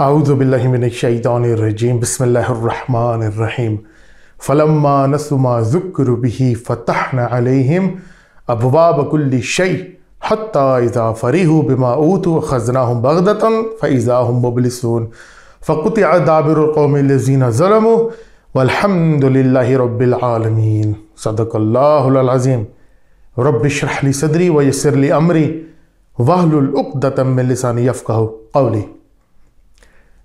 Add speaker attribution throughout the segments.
Speaker 1: أعوذ بالله من الشيطان الرجيم بسم الله الرحمن الرحيم فلما نسوا ما ذكروا به فتحنا عليهم أبواب كل شيء حتى إذا فرحوا بما أوتوا أخذناهم بغتة فإذا هم مبلسون فقطع دابر القوم الذين ظلموا والحمد لله رب العالمين صدق الله العظيم رب اشرح لي صدري ويسر لي أمري واحلل عقدة من لساني يفقه قولي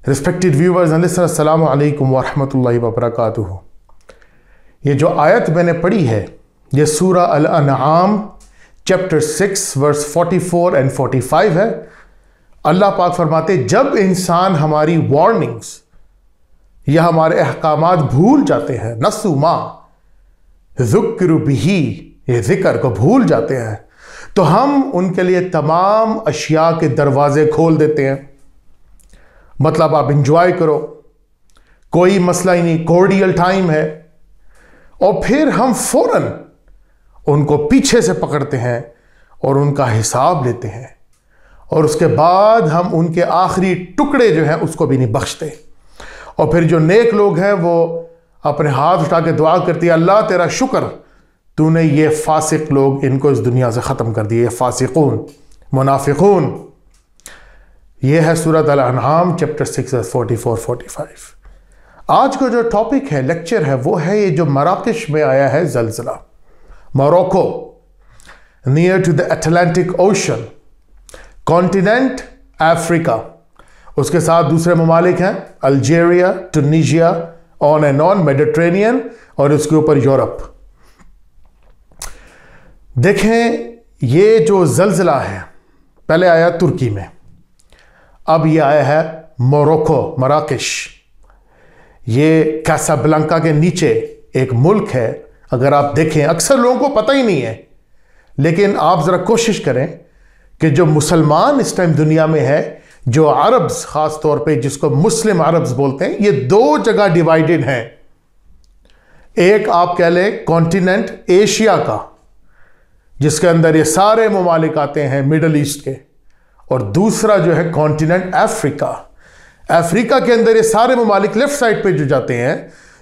Speaker 1: respected viewers and listeners अस्सलाम वालेकुम वरहमतुल्लाहि व ये जो आयत मैंने पढ़ी है ये सूरह अल अनआम chapter six verse forty four and forty five है अल्लाह पाक फरमाते जब इंसान हमारी वार्निंग्स या हमारे अहकाम भूल जाते हैं नसुमा जुक्र बिही ये जिक्र को भूल जाते हैं तो हम उनके लिए तमाम अशिया के दरवाजे खोल देते हैं मतलब आप इंजॉय करो कोई मसला ही नहीं कोर्डियल टाइम है और फिर हम फौरन उनको पीछे से पकड़ते हैं और उनका हिसाब लेते हैं और उसके बाद हम उनके आखिरी टुकड़े जो हैं उसको भी नहीं बख्शते और फिर जो नेक लोग हैं वो अपने हाथ उठा के दुआ करती है अल्लाह तेरा शुक्र तूने ये फासिक लोग इनको इस दुनिया से ख़त्म कर दिए ये फासिकून मुनाफिकून यह है सूरत अल अनाम chapter six forty four forty five आज का जो टॉपिक है लेक्चर है वो है ये जो मराकश में आया है जलजिला Morocco near to the Atlantic ocean continent Africa उसके साथ दूसरे ममालिक हैं Algeria Tunisia on and on Mediterranean और उसके ऊपर यूरोप देखें ये जो जलजिला है पहले आया तुर्की में अब ये आया है मोरक्को मराकश ये कैसाब्लंका के नीचे एक मुल्क है अगर आप देखें अक्सर लोगों को पता ही नहीं है लेकिन आप ज़रा कोशिश करें कि जो मुसलमान इस टाइम दुनिया में है जो अरब्स ख़ास तौर पे जिसको मुस्लिम अरब्स बोलते हैं ये दो जगह डिवाइडेड हैं एक आप कह लें कॉन्टिनेंट एशिया का जिसके अंदर ये सारे ममालिक आते हैं मिडल ईस्ट के और दूसरा जो है कॉन्टिनेंट अफ्रीका अफ्रीका के अंदर ये सारे ममालिक लेफ्ट साइड पे जो जाते हैं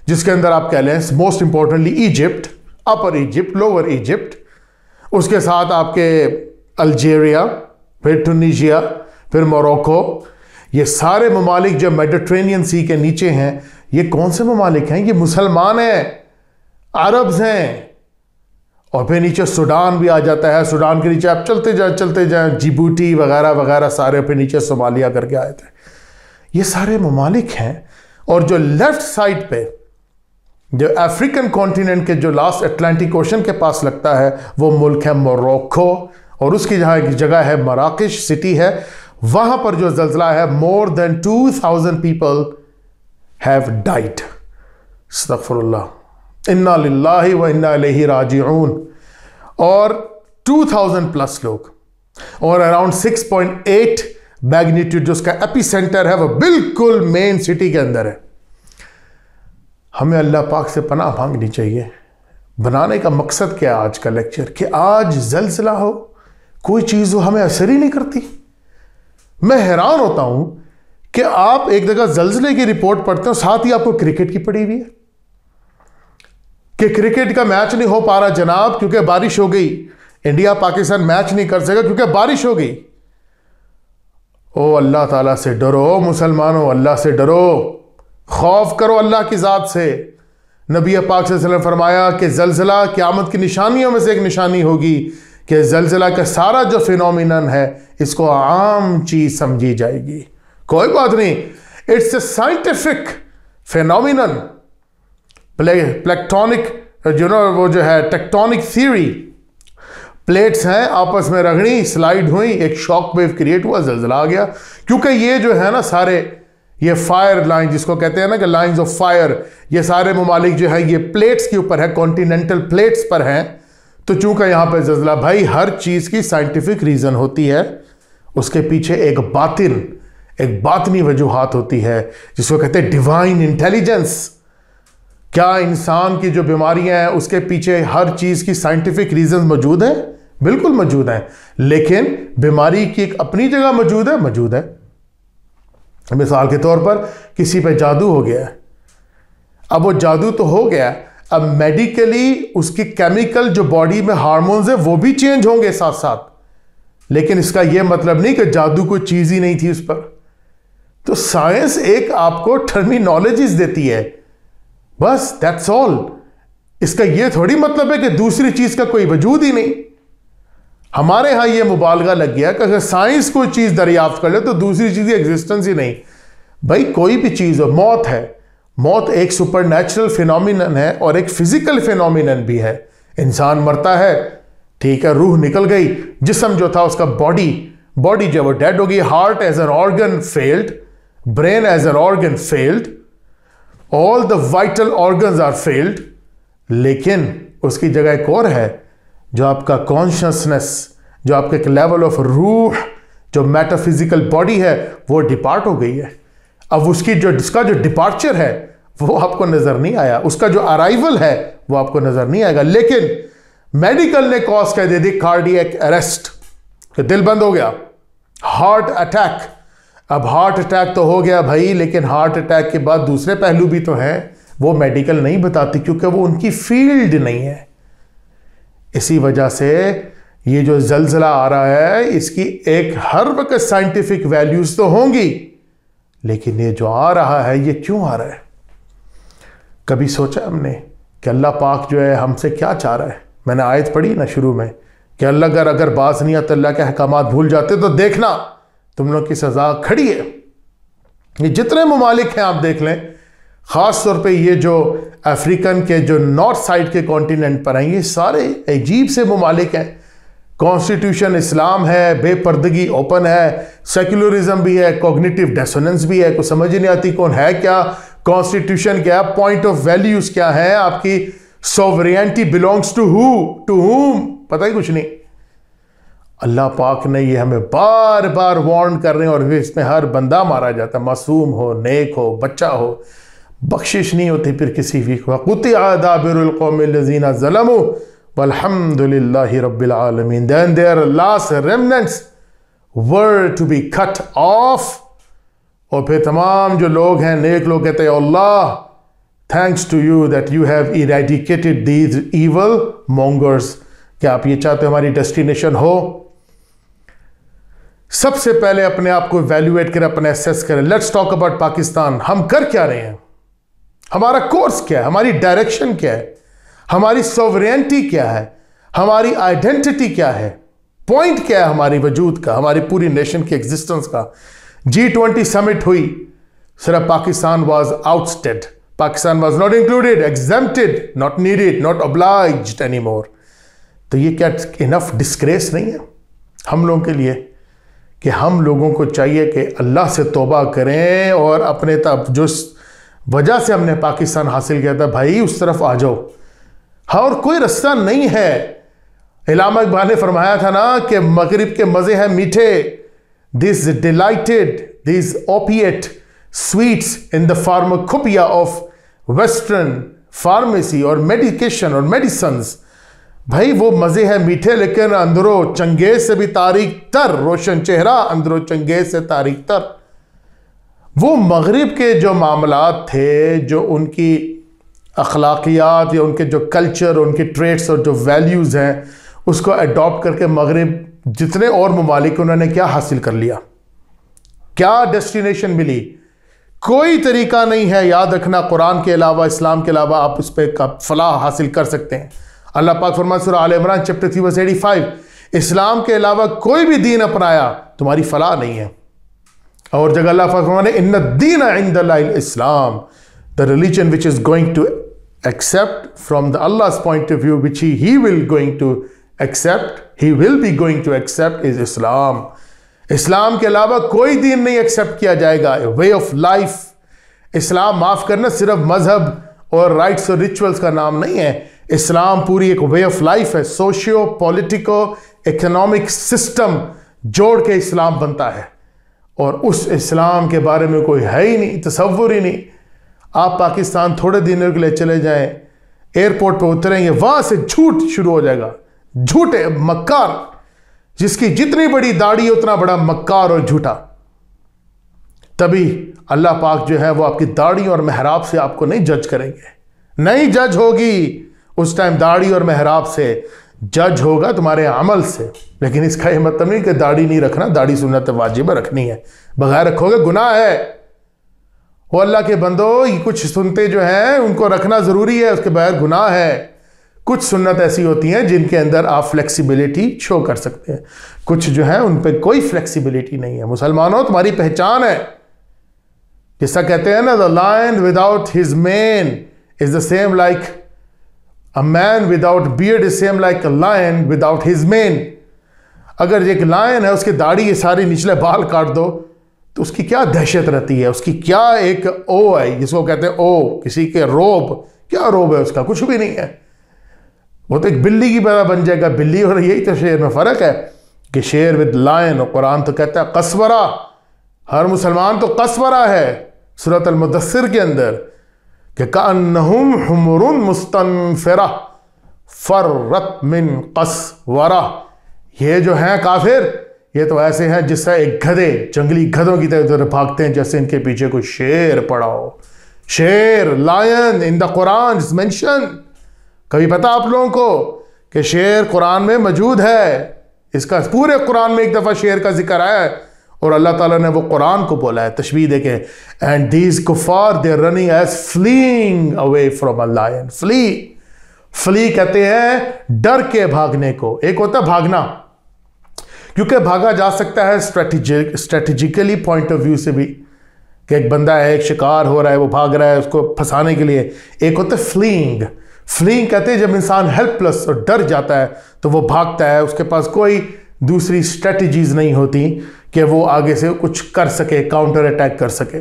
Speaker 1: जिसके अंदर आप कह लें most importantly Egypt upper Egypt lower Egypt उसके साथ आपके अल्जीरिया फिर टूनिशिया फिर मोरक्को ये सारे ममालिक जो मेडिट्रेनियन सी के नीचे हैं ये कौन से ममालिक हैं ये मुसलमान हैं अरब्स हैं और फिर नीचे सूडान भी आ जाता है सूडान के नीचे आप चलते जाए चलते जाए जिबूटी वगैरह वगैरह सारे फिर नीचे सोमालिया करके आए थे ये सारे ममालिक हैं और जो लेफ्ट साइड पे जो अफ्रीकन कॉन्टिनेंट के जो लास्ट अटलांटिक ओशन के पास लगता है वो मुल्क है मोरक्को और उसकी जहाँ एक जगह है मराकश सिटी है वहाँ पर जो जलजिला है more than two thousand people have died सतफरल्ला इन्ना व इन्ना राजून और 2000 प्लस लोग और अराउंड 6.8 मैग्नीट्यूड जो उसका एपी सेंटर है वह बिल्कुल मेन सिटी के अंदर है हमें अल्लाह पाक से पनाह मांगनी चाहिए बनाने का मकसद क्या है आज का लेक्चर कि आज जलसला हो कोई चीज़ हो हमें असर ही नहीं करती मैं हैरान होता हूं कि आप एक जगह जलजिले की रिपोर्ट पढ़ते हो साथ ही आपको क्रिकेट की पड़ी हुई है कि क्रिकेट का मैच नहीं हो पा रहा जनाब क्योंकि बारिश हो गई इंडिया पाकिस्तान मैच नहीं कर सकेगा क्योंकि बारिश हो गई ओ अल्लाह ताला से डरो मुसलमानों अल्लाह से डरो खौफ करो अल्लाह की ज़ात से नबी पाक ने फरमाया कि जलजिला क़्यामत की निशानियों में से एक निशानी होगी कि जलजिला का सारा जो फिनोमिन है इसको आम चीज़ समझी जाएगी कोई बात नहीं it's a scientific phenomenon plate tectonic जो ना वो जो है टेक्टोनिक थीरी प्लेट्स हैं आपस में रगड़ी स्लाइड हुई एक शॉक वेव क्रिएट हुआ जलजला आ गया क्योंकि ये जो है ना सारे ये फायर लाइन जिसको कहते हैं ना कि लाइंस ऑफ फायर ये सारे ममालिक जो है ये प्लेट्स के ऊपर है कॉन्टिनेंटल प्लेट्स पर हैं तो चूंकि यहाँ पर जजला भाई हर चीज़ की साइंटिफिक रीज़न होती है उसके पीछे एक बातिन एक बातनी वजूहत होती है जिसको कहते हैं डिवाइन इंटेलिजेंस क्या इंसान की जो बीमारियां हैं उसके पीछे हर चीज़ की साइंटिफिक रीजन मौजूद है बिल्कुल मौजूद है लेकिन बीमारी की एक अपनी जगह मौजूद है मौजूद है मिसाल के तौर पर किसी पे जादू हो गया अब वो जादू तो हो गया अब मेडिकली उसकी केमिकल जो बॉडी में हार्मोन्स है वो भी चेंज होंगे साथ साथ लेकिन इसका यह मतलब नहीं कि जादू कोई चीज़ ही नहीं थी उस पर तो साइंस एक आपको टर्मिनोलॉजीज देती है बस दैट्स ऑल इसका यह थोड़ी मतलब है कि दूसरी चीज का कोई वजूद ही नहीं हमारे यहां यह मुबालगा लग गया कि अगर साइंस कोई चीज दरियाफ्त कर ले तो दूसरी चीज की एग्जिस्टेंस ही नहीं भाई कोई भी चीज हो मौत है मौत एक सुपर नेचुरल फिनोमिनन है और एक फिजिकल फिनोमिनन भी है इंसान मरता है ठीक है रूह निकल गई जिसम जो था उसका बॉडी बॉडी जो है वो डेड हो गई heart as an organ failed brain as an organ failed all the vital organs are failed लेकिन उसकी जगह एक और है जो आपका कॉन्शियसनेस जो आपका एक लेवल ऑफ रूह जो मेटाफिजिकल बॉडी है वो डिपार्ट हो गई है अब उसकी जो उसका जो डिपार्चर है वो आपको नज़र नहीं आया उसका जो अराइवल है वो आपको नज़र नहीं आएगा लेकिन मेडिकल ने कॉज कह दे दी कार्डियक अरेस्ट तो दिल बंद हो गया हार्ट अटैक अब हार्ट अटैक तो हो गया भाई लेकिन हार्ट अटैक के बाद दूसरे पहलू भी तो हैं वो मेडिकल नहीं बताती क्योंकि वो उनकी फील्ड नहीं है इसी वजह से ये जो जलजिला आ रहा है इसकी एक हर वक्त साइंटिफिक वैल्यूज़ तो होंगी लेकिन ये जो आ रहा है ये क्यों आ रहा है कभी सोचा हमने कि अल्लाह पाक जो है हमसे क्या चाह रहा है मैंने आयत पढ़ी ना शुरू में कि अल्लाह अगर अगर बाज नहीं आता अल्लाह के अहकाम भूल जाते तो देखना तुम लोग की सज़ा खड़ी है ये जितने ममालिक हैं आप देख लें ख़ास तौर पे ये जो अफ्रीकन के जो नॉर्थ साइड के कॉन्टिनेंट पर हैं ये सारे अजीब से ममालिक हैं कॉन्स्टिट्यूशन इस्लाम है बेपर्दगी ओपन है सेक्युलरिज्म भी है कॉग्निटिव डेसोनेंस भी है कुछ समझ ही नहीं आती कौन है क्या कॉन्स्टिट्यूशन क्या है पॉइंट ऑफ वैल्यूज़ क्या है आपकी sovereignty belongs to who to whom पता ही कुछ नहीं अल्लाह पाक ने ये हमें बार बार वार्न कर रहे हैं और फिर इसमें हर बंदा मारा जाता है मासूम हो नेक हो बच्चा हो बख्शिश नहीं होती फिर किसी भी वक़ुत आदाबिरकौमजीना ज़लम वलहमदिल्ला रबालमीन then their last remnants were to be cut off और फिर तमाम जो लोग हैं नेक लोग कहते हैं अल्लाह thanks to you that you have eradicated these evil mongers क्या आप ये चाहते हो हमारी डेस्टिनेशन हो सबसे पहले अपने आप को वैल्यूएट करें अपने एसेस करें लेट्स टॉक अबाउट पाकिस्तान हम कर क्या रहे हैं हमारा कोर्स क्या है हमारी डायरेक्शन क्या है हमारी सॉवरेंटी क्या है हमारी आइडेंटिटी क्या है पॉइंट क्या है हमारी वजूद का हमारी पूरी नेशन की एग्जिस्टेंस का जी ट्वेंटी समिट हुई सिर्फ Pakistan was ousted Pakistan was not included excepted not needed not obliged any more तो ये क्या इनफ डिस्क्रेस नहीं है हम लोगों के लिए कि हम लोगों को चाहिए कि अल्लाह से तोबा करें और अपने तब जो वजह से हमने पाकिस्तान हासिल किया था भाई उस तरफ आ जाओ हाँ और कोई रास्ता नहीं है इलाम इकबाल ने फरमाया था ना कि मगरब के मज़े हैं मीठे this delighted this opiate sweets in the pharmacopoeia of western pharmacy और मेडिकेशन और मेडिसन्स भाई वो मजे हैं मीठे लेकिन अंदरों चंगेज से भी तारीख तर रोशन चेहरा अंदरों चंगेज से तारीख तर वो मगरब के जो मामला थे जो उनकी अखलाकियात या उनके जो कल्चर उनके ट्रेड्स और जो वैल्यूज़ हैं उसको अडोप्ट करके मगरब जितने और ममालिक उन्होंने क्या हासिल कर लिया क्या डेस्टिनेशन मिली कोई तरीका नहीं है याद रखना कुरान के अलावा इस्लाम के अलावा आप उस पर फलाह हासिल कर सकते हैं अल्लाह पाक फरमा आल इमरान chapter three verse eighty five इस्लाम के अलावा कोई भी दीन अपनाया तुम्हारी फलाह नहीं है और जगह अल्लाह पाक फरमाने इन दीन इंद इस्लाम the religion which is going to accept from the Allah point of view which he will going to accept he will be going to accept is Islam इस्लाम के अलावा कोई दीन नहीं एक्सेप्ट किया जाएगा वे ऑफ लाइफ इस्लाम माफ़ करना सिर्फ मज़हब और राइट्स और रिचुअल्स का नाम नहीं है इस्लाम पूरी एक वे ऑफ लाइफ है सोशियो पॉलिटिको इकोनॉमिक सिस्टम जोड़ के इस्लाम बनता है और उस इस्लाम के बारे में कोई है ही नहीं तस्वुर ही नहीं आप पाकिस्तान थोड़े दिनों के लिए चले जाएं एयरपोर्ट पर उतरेंगे वहाँ से झूठ शुरू हो जाएगा झूठे मक्कार जिसकी जितनी बड़ी दाढ़ी उतना बड़ा मक्कार और झूठा तभी अल्लाह पाक जो है वो आपकी दाढ़ी और मेहराब से आपको नहीं जज करेंगे नहीं जज होगी उस टाइम दाढ़ी और मेहराब से जज होगा तुम्हारे अमल से लेकिन इसका यह मतलब नहीं कि दाढ़ी नहीं रखना दाढ़ी सुनत वाजिब रखनी है बगैर रखोगे गुनाह है वो अल्लाह के बंदो ये कुछ सुनते जो हैं उनको रखना ज़रूरी है उसके बगैर गुनाह है कुछ सुन्नत ऐसी होती हैं जिनके अंदर आप फ्लेक्सिबिलिटी शो कर सकते हैं कुछ जो है उन पर कोई फ्लेक्सिबिलिटी नहीं है मुसलमानों तुम्हारी पहचान है जिसका कहते हैं ना the lion without his mane is the same like a man without beard is same like a lion without his mane अगर एक लायन है उसकी दाढ़ी के सारे निचले बाल काट दो तो उसकी क्या दहशत रहती है उसकी क्या एक ओ है जिसको कहते हैं ओ किसी के रोब क्या रोब है उसका कुछ भी नहीं है वो तो एक बिल्ली की पैदा बन जाएगा बिल्ली और यही तो शेर में फ़र्क है कि शेर विद लायन और कुरान तो कहता है कसवरा हर मुसलमान तो कसवरा है सूरत अलमुदसर के अंदर कि कन्नहुम हमरुन मुस्तनफरा फर्रत मिन कसवरा ये जो हैं काफिर ये तो ऐसे हैं जिससे एक गधे जंगली गधों की तरह तरह भागते हैं जैसे इनके पीछे कोई शेर पड़ा हो शेर lion in the Quran is mention कभी पता आप लोगों को कि शेर कुरान में मौजूद है इसका पूरे कुरान में एक दफ़ा शेर का जिक्र आया है और अल्लाह ताला ने वो कुरान को बोला है तशबी देखें एंड दीज कुफार they running as fleeing away from Allah flee flee कहते हैं डर के भागने को एक होता है भागना क्योंकि भागा जा सकता है strategic strategically point of view से भी कि एक बंदा है एक शिकार हो रहा है वो भाग रहा है उसको फंसाने के लिए एक होता है फ्लीइंग फ्लीइंग कहते हैं जब इंसान हेल्पलेस और डर जाता है तो वो भागता है उसके पास कोई दूसरी स्ट्रेटजीज नहीं होती कि वो आगे से कुछ कर सके काउंटर अटैक कर सके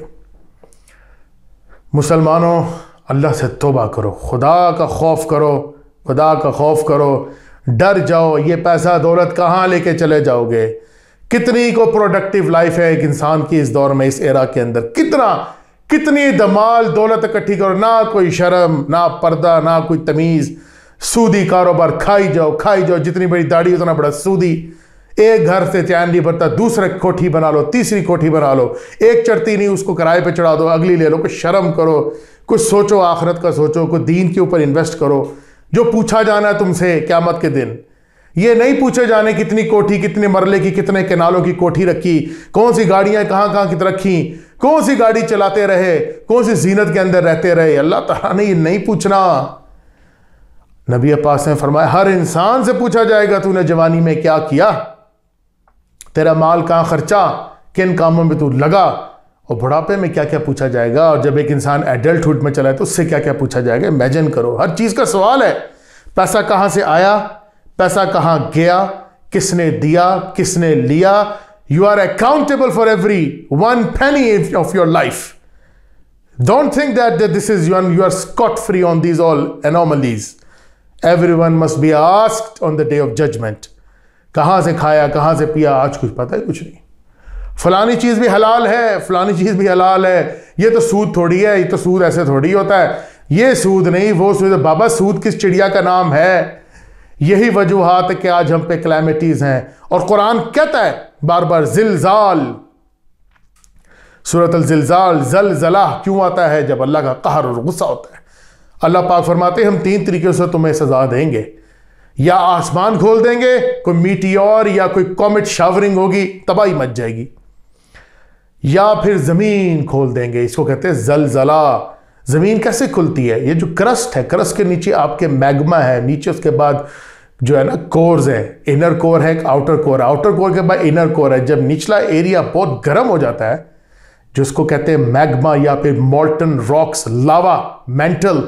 Speaker 1: मुसलमानों अल्लाह से तोबा करो खुदा का खौफ करो खुदा का खौफ करो डर जाओ ये पैसा दौलत कहाँ लेके चले जाओगे कितनी को प्रोडक्टिव लाइफ है एक इंसान की इस दौर में इस एरा के अंदर कितना कितनी दमाल दौलत इकट्ठी करो ना कोई शर्म ना पर्दा ना कोई तमीज़ सूदी कारोबार खाई जाओ खाई जाओ जितनी बड़ी दाढ़ी उतना बड़ा सूदी एक घर से चैन नहीं भरता दूसरे कोठी बना लो तीसरी कोठी बना लो एक चढ़ती नहीं उसको किराए पे चढ़ा दो अगली ले लो कुछ शर्म करो कुछ सोचो आखरत का सोचो कुछ दीन के ऊपर इन्वेस्ट करो जो पूछा जाना है तुमसे क्यामत के दिन ये नहीं पूछे जाने कितनी कोठी कितने मरले की कितने केनालों की कोठी रखी कौन सी गाड़ियाँ कहाँ कहाँ की रखी कौन सी गाड़ी चलाते रहे कौन सी जीनत के अंदर रहते रहे अल्लाह तला ने ये नहीं पूछना नबी अब्बास ने फरमाया हर इंसान से पूछा जाएगा तूने जवानी में क्या किया तेरा माल कहाँ खर्चा किन कामों में तू लगा और बुढ़ापे में क्या क्या पूछा जाएगा और जब एक इंसान एडल्टहुड में चला है तो उससे क्या क्या पूछा जाएगा इमेजिन करो हर चीज़ का सवाल है पैसा कहाँ से आया पैसा कहाँ गया किसने दिया किसने लिया you are accountable for every one penny of your life don't think that this is यून you are scot free on these all anomalies everyone must be asked on the day of judgment कहाँ से खाया कहाँ से पिया आज कुछ पता है कुछ नहीं फलानी चीज़ भी हलाल है फलानी चीज़ भी हलाल है ये तो सूद थोड़ी है ये तो सूद ऐसे थोड़ी होता है ये सूद नहीं वो सूद बाबा सूद किस चिड़िया का नाम है यही वजूहत है कि आज हम पे क्लैमिटीज़ हैं और कुरान कहता है बार बार जिलजाल सूरत जिलजाल जल जला क्यों आता है जब अल्लाह का कहर और गुस्सा होता है अल्लाह पाक फरमाते हम तीन तरीके से तुम्हें सजा देंगे या आसमान खोल देंगे कोई मीटियोर या कोई कॉमेट शावरिंग होगी तबाही मच जाएगी या फिर ज़मीन खोल देंगे इसको कहते हैं जलजला ज़मीन कैसे खुलती है ये जो क्रस्ट है क्रस्ट के नीचे आपके मैग्मा है नीचे उसके बाद जो है ना कोर्स है इनर कोर है आउटर कोर है आउटर कोर के बाद इनर कोर है जब निचला एरिया बहुत गर्म हो जाता है जिसको कहते हैं मैग्मा या फिर मोल्टन रॉक्स लावा मेंटल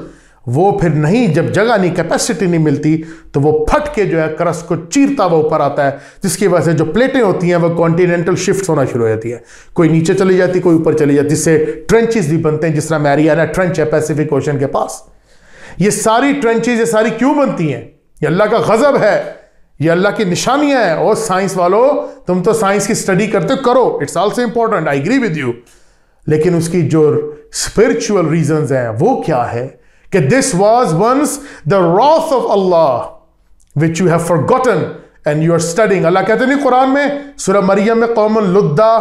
Speaker 1: वो फिर नहीं जब जगह नहीं कैपेसिटी नहीं मिलती तो वो फट के जो है क्रस को चीरता हुआ ऊपर आता है जिसकी वजह से जो प्लेटें होती हैं वो कॉन्टिनेंटल शिफ्ट होना शुरू हो जाती है कोई नीचे चली जाती कोई ऊपर चली जाती जिससे ट्रेंचेज भी बनते हैं जिस तरह मैरियाना ट्रेंच है पैसिफिक ओशन के पास ये सारी ट्रेंचेज ये सारी क्यों बनती हैं ये अल्लाह का गजब है ये अल्लाह की निशानियां हैं और साइंस वालों तुम तो साइंस की स्टडी करते करो it's also important I agree with you लेकिन उसकी जो स्पिरिचुअल रीजंस हैं वो क्या है कि this was once the wrath of Allah which you have forgotten and you are studying अल्लाह कहते नहीं कुरान में सूरह मरियम में कौमन लुद्दा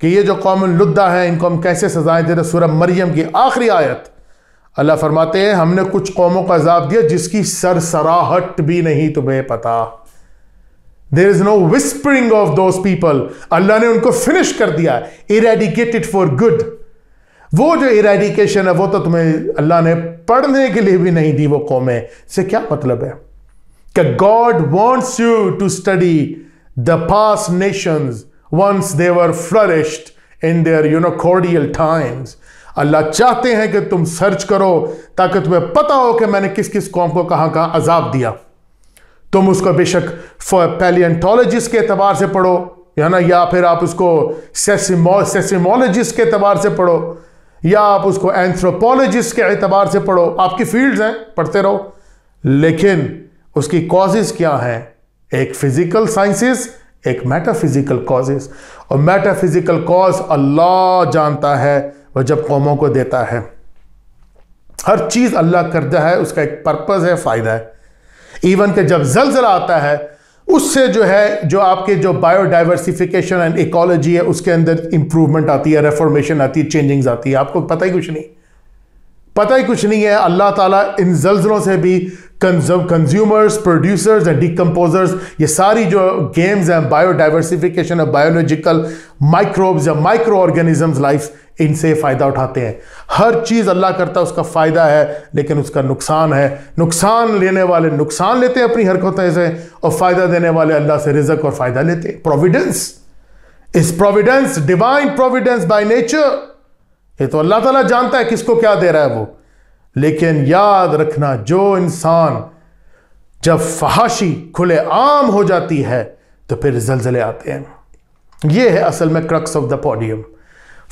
Speaker 1: कि ये जो कौमन लुद्दा है इनको हम कैसे सजाएं दे रहे सूरह मरियम की आखिरी आयत अल्लाह फरमाते हैं हमने कुछ कौमों का अजाब दिया जिसकी सरसराहट भी नहीं तुम्हें पता there is no whispering of those people अल्लाह ने उनको फिनिश कर दिया इरेडिकेटेड फॉर गुड वो जो इरेडिकेशन है वो तो तुम्हें अल्लाह ने पढ़ने के लिए भी नहीं दी वो कौमें से क्या मतलब है कि God wants you to study the past nation once they were flourished in there you know cordial times अल्लाह चाहते हैं कि तुम सर्च करो ताकि तुम्हें पता हो कि मैंने किस किस कौम को कहां कहां अजाब दिया तुम उसको बेशक पैलियंटोलॉजिस्ट के अतबार से पढ़ो या ना या फिर आप उसको सेसिमो सेसिमोलॉजिस्ट के अतबार से पढ़ो या आप उसको एंथ्रोपोलॉजिस्ट के एतबार से पढ़ो आपकी फील्ड हैं पढ़ते रहो लेकिन उसकी कॉजेज क्या हैं एक फिजिकल साइंसिस एक मेटाफिजिकल कॉजेज और मेटाफिजिकल कॉज अल्लाह जानता है वह जब कौमों को देता है हर चीज़ अल्लाह करता है उसका एक पर्पज़ है फ़ायदा है इवन के जब जलजला आता है उससे जो है जो आपके जो बायोडाइवर्सिफिकेशन एंड इकोलॉजी है उसके अंदर इंप्रूवमेंट आती है रेफॉर्मेशन आती है चेंजिंग्स आती है आपको पता ही कुछ नहीं पता ही कुछ नहीं है अल्लाह ताला इन जल्जलों से भी कंज्यूमर्स प्रोड्यूसर्स एंड डिकम्पोजर्स ये सारी जो गेम्स हैं बायोडाइवर्सिफिकेशन और बायोलॉजिकल माइक्रोब्स या माइक्रो ऑर्गेनिजम्स लाइफ इनसे फ़ायदा उठाते हैं हर चीज़ अल्लाह करता है उसका फ़ायदा है लेकिन उसका नुकसान है नुकसान लेने वाले नुकसान लेते हैं अपनी हरकतें से और फ़ायदा देने वाले अल्लाह से रिजक और फ़ायदा लेते हैं प्रोविडेंस इस providence divine providence by nature ये तो अल्लाह ताला जानता है किसको क्या दे रहा है वो लेकिन याद रखना जो इंसान जब फहाशी खुले आम हो जाती है तो फिर जलजले आते हैं ये है असल में क्रक्स ऑफ द पॉडियम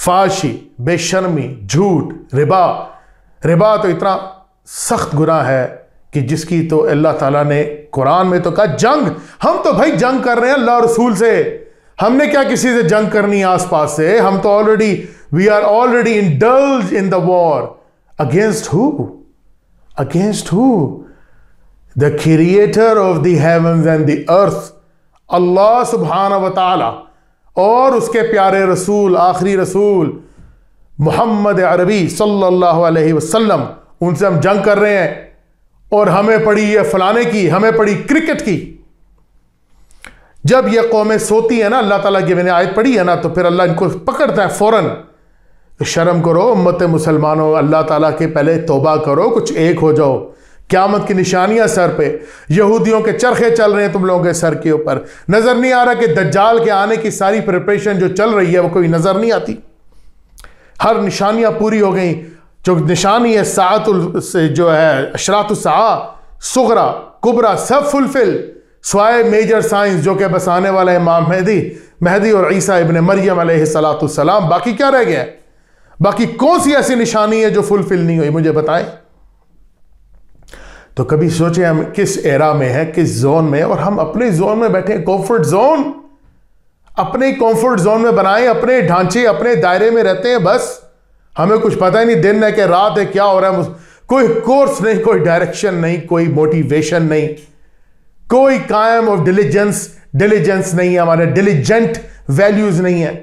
Speaker 1: फाशी बेशर्मी झूठ रिबा रिबा तो इतना सख्त गुना है कि जिसकी तो अल्लाह ताला ने कुरान में तो कहा जंग हम तो भाई जंग कर रहे हैं अल्लाह रसूल से हमने क्या किसी से जंग करनी है आसपास से हम तो already we are already indulged in the war against who against who the creator of the heavens and the earth Allah सुबहान व तआला और उसके प्यारे रसूल आखिरी रसूल मोहम्मद अरबी सल्लल्लाहु अलैहि वसल्लम उनसे हम जंग कर रहे हैं और हमें पड़ी ये फलाने की हमें पड़ी क्रिकेट की जब ये कौमें सोती हैं ना अल्लाह ताला की मैंने आयत पढ़ी है ना तो फिर अल्लाह इनको पकड़ता है फ़ौरन शर्म करो उम्मत मुसलमानों अल्लाह ताला के पहले तोबा करो कुछ एक हो जाओ क्यामत की निशानियां सर पे यहूदियों के चरखे चल रहे हैं तुम लोगों के सर के ऊपर नज़र नहीं आ रहा कि दज्जाल के आने की सारी प्रिपरेशन जो चल रही है वो कोई नज़र नहीं आती हर निशानियां पूरी हो गई जो निशानी है सातुल से जो है अशरातुलसा सुगरा कुबरा सब फुलफिल स्वाय मेजर साइंस जो कि बस आने वाला है इमाम मेहदी मेहदी और ईसा इबन मरियम सलाम बाकी क्या रह गया बाकी कौन सी ऐसी निशानी है जो फुलफिल नहीं हुई मुझे बताएं तो कभी सोचें हम किस एरा में है किस जोन में और हम अपने जोन में बैठे कंफर्ट जोन अपने कंफर्ट जोन में बनाएं अपने ढांचे अपने दायरे में रहते हैं बस हमें कुछ पता ही नहीं दिन है कि रात है क्या हो रहा है कोई कोर्स नहीं कोई डायरेक्शन नहीं कोई मोटिवेशन नहीं कोई कायम और डिलीजेंस डिलीजेंस नहीं है हमारे डिलीजेंट वैल्यूज नहीं है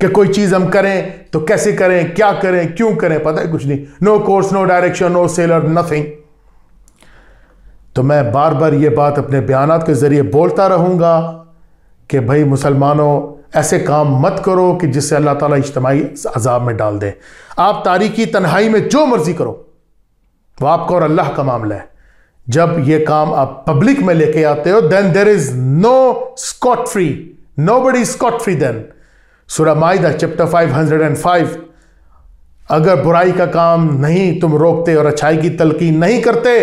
Speaker 1: कि कोई चीज हम करें तो कैसे करें क्या करें क्यों करें पता है कुछ नहीं no course no direction no sailor nothing तो मैं बार बार ये बात अपने बयान के ज़रिए बोलता रहूँगा कि भाई मुसलमानों ऐसे काम मत करो कि जिससे अल्लाह ताला इज्तमाही अजाब में डाल दे आप तारीखी तन्हाई में जो मर्ज़ी करो वो आपका और अल्लाह का मामला है जब ये काम आप पब्लिक में लेके आते हो then there is no scot free no body scot free then सुरा माइदा चैप्टर फाइव अगर बुराई का काम नहीं तुम रोकते और अच्छाई की तलकीन नहीं करते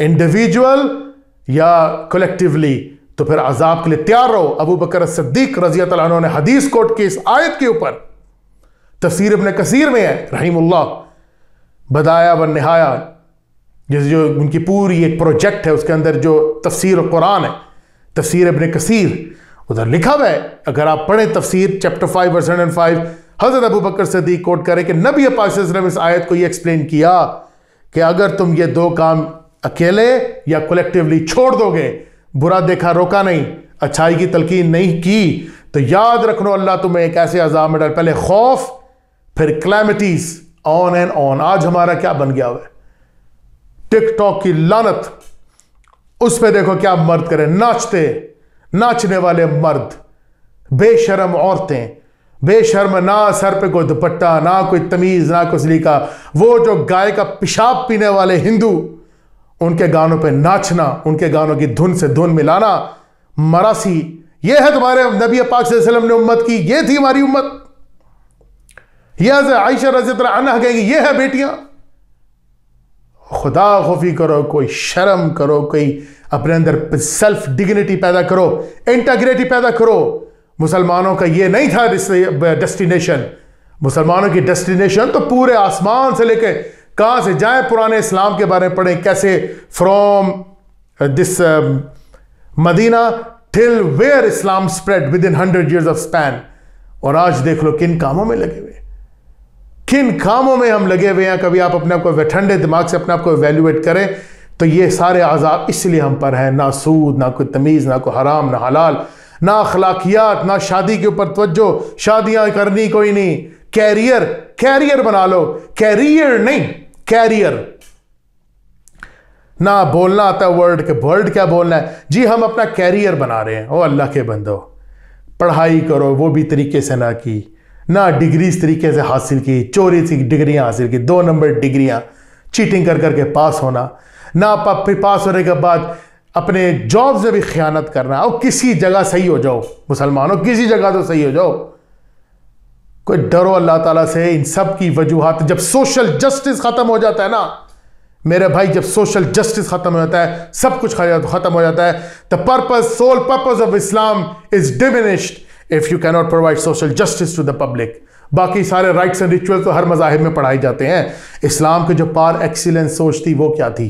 Speaker 1: इंडिविजुअल या कलेक्टिवली तो फिर अजाब के लिए तैयार रहो अबू बकर सिद्दीक रजी तला ने हदीस कोट की इस आयत के ऊपर तफसीर अपने कसीर में है रहीम बदाया व नहाया जैसे जो उनकी पूरी एक प्रोजेक्ट है उसके अंदर जो तफसीर कुरान है तफसीर अबन कसीर उधर लिखा हुआ है अगर आप पढ़ें तफसीर chapter five verse and five हज़रत अबू बकर सदीक कोट करें कि नबी पास ने इस आयत को ये एक्सप्लेन किया कि अगर तुम ये दो काम अकेले या कलेक्टिवली छोड़ दोगे बुरा देखा रोका नहीं अच्छाई की तलकीन नहीं की तो याद रख लो अल्लाह तुम्हें एक ऐसे अजाम में डाल पहले खौफ फिर क्लैमिटीज ऑन एंड ऑन आज हमारा क्या बन गया हुआ टिकटॉक की लानत उस पर देखो क्या मर्द करें नाचते नाचने वाले मर्द बेशरम औरतें बेशर्म ना सर पे कोई दुपट्टा ना कोई तमीज ना कोई सलीका वो जो गाय का पेशाब पीने वाले हिंदू उनके गानों पे नाचना उनके गानों की धुन से धुन मिलाना मरासी ये है तुम्हारे नबी पाक वसल्लम ने उम्मत की ये थी हमारी उम्मत यह आयशा रजत कहेंगी ये है बेटियां खुदा खुफी करो कोई शर्म करो कोई अपने अंदर सेल्फ डिग्निटी पैदा करो इंटाग्रिटी पैदा करो मुसलमानों का ये नहीं था डेस्टिनेशन मुसलमानों की डेस्टिनेशन तो पूरे आसमान से लेकर कहाँ से जाए पुराने इस्लाम के बारे में पढ़े कैसे from this um, Medina till where Islam spread within hundred years of span और आज देख लो किन कामों में लगे हुए किन कामों में हम लगे हुए हैं कभी आप अपने आप को ठंडे दिमाग से अपने आप को वैल्यूएट करें तो ये सारे आज़ाब इसलिए हम पर हैं ना सूद ना कोई तमीज़ ना कोई हराम ना हलाल ना अखलाकियात ना शादी के ऊपर तवज्जो शादियां करनी कोई नहीं कैरियर कैरियर बना लो कैरियर नहीं कैरियर ना बोलना आता है के वर्ल्ड क्या बोलना है जी हम अपना कैरियर बना रहे हैं ओ अल्लाह के बंदो पढ़ाई करो वो भी तरीके से ना की ना डिग्री इस तरीके से हासिल की चोरी सी डिग्रियां हासिल की दो नंबर डिग्रियां चीटिंग कर करके पास होना ना आप पास होने के बाद अपने जॉब से भी ख्यानत करना और किसी जगह सही हो जाओ मुसलमानों किसी जगह तो सही हो जाओ कोई डरो अल्लाह ताला से इन सब की वजूहत जब सोशल जस्टिस ख़त्म हो जाता है ना मेरे भाई जब सोशल जस्टिस ख़त्म हो जाता है सब कुछ ख़त्म हो जाता है the purpose sole purpose of Islam is diminished if you cannot provide social justice to the public बाकी सारे राइट्स एंड रिचुअल तो हर मजाहब में पढ़ाए जाते हैं इस्लाम की जो पार एक्सीलेंस सोच थी वो क्या थी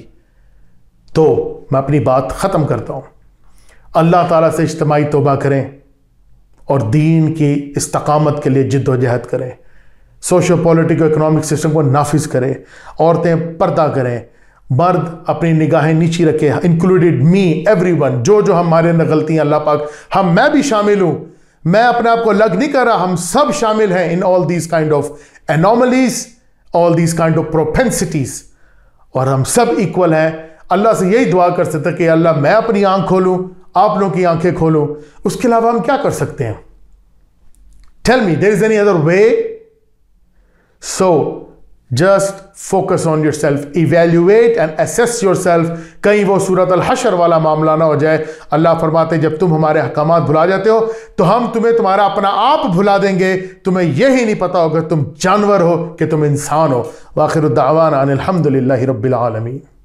Speaker 1: तो मैं अपनी बात ख़त्म करता हूं अल्लाह ताला से इज्तमाही तोबा करें और दीन की इस्तकामत के लिए जिद्दोजहद करें सोशो पॉलिटिकल इकोनॉमिक सिस्टम को नाफिज करें औरतें पर्दा करें मर्द अपनी निगाहें नीची रखें इंक्लूडेड मी एवरी वन जो जो हमारे अंदर हैं अल्लाह पाक हम मैं भी शामिल हूँ मैं अपने आप को लग नहीं कर रहा हम सब शामिल हैं in all these kind of anomalies all these kind of propensities और हम सब इक्वल हैं अल्लाह से यही दुआ कर सकते कि अल्लाह मैं अपनी आंख खोलूँ आप लोगों की आंखें खोलो उसके अलावा हम क्या कर सकते हैं tell me there is any other way so just focus on yourself evaluate and assess yourself कहीं वो सूरत अल हशर वाला मामला ना हो जाए अल्लाह फरमाते जब तुम हमारे अहकाम भुला जाते हो तो हम तुम्हें तुम्हारा अपना आप भुला देंगे तुम्हें यह ही नहीं पता होगा तुम जानवर हो कि तुम इंसान हो वाखिर दावाना अनिलहमदिल्ला रबालमीन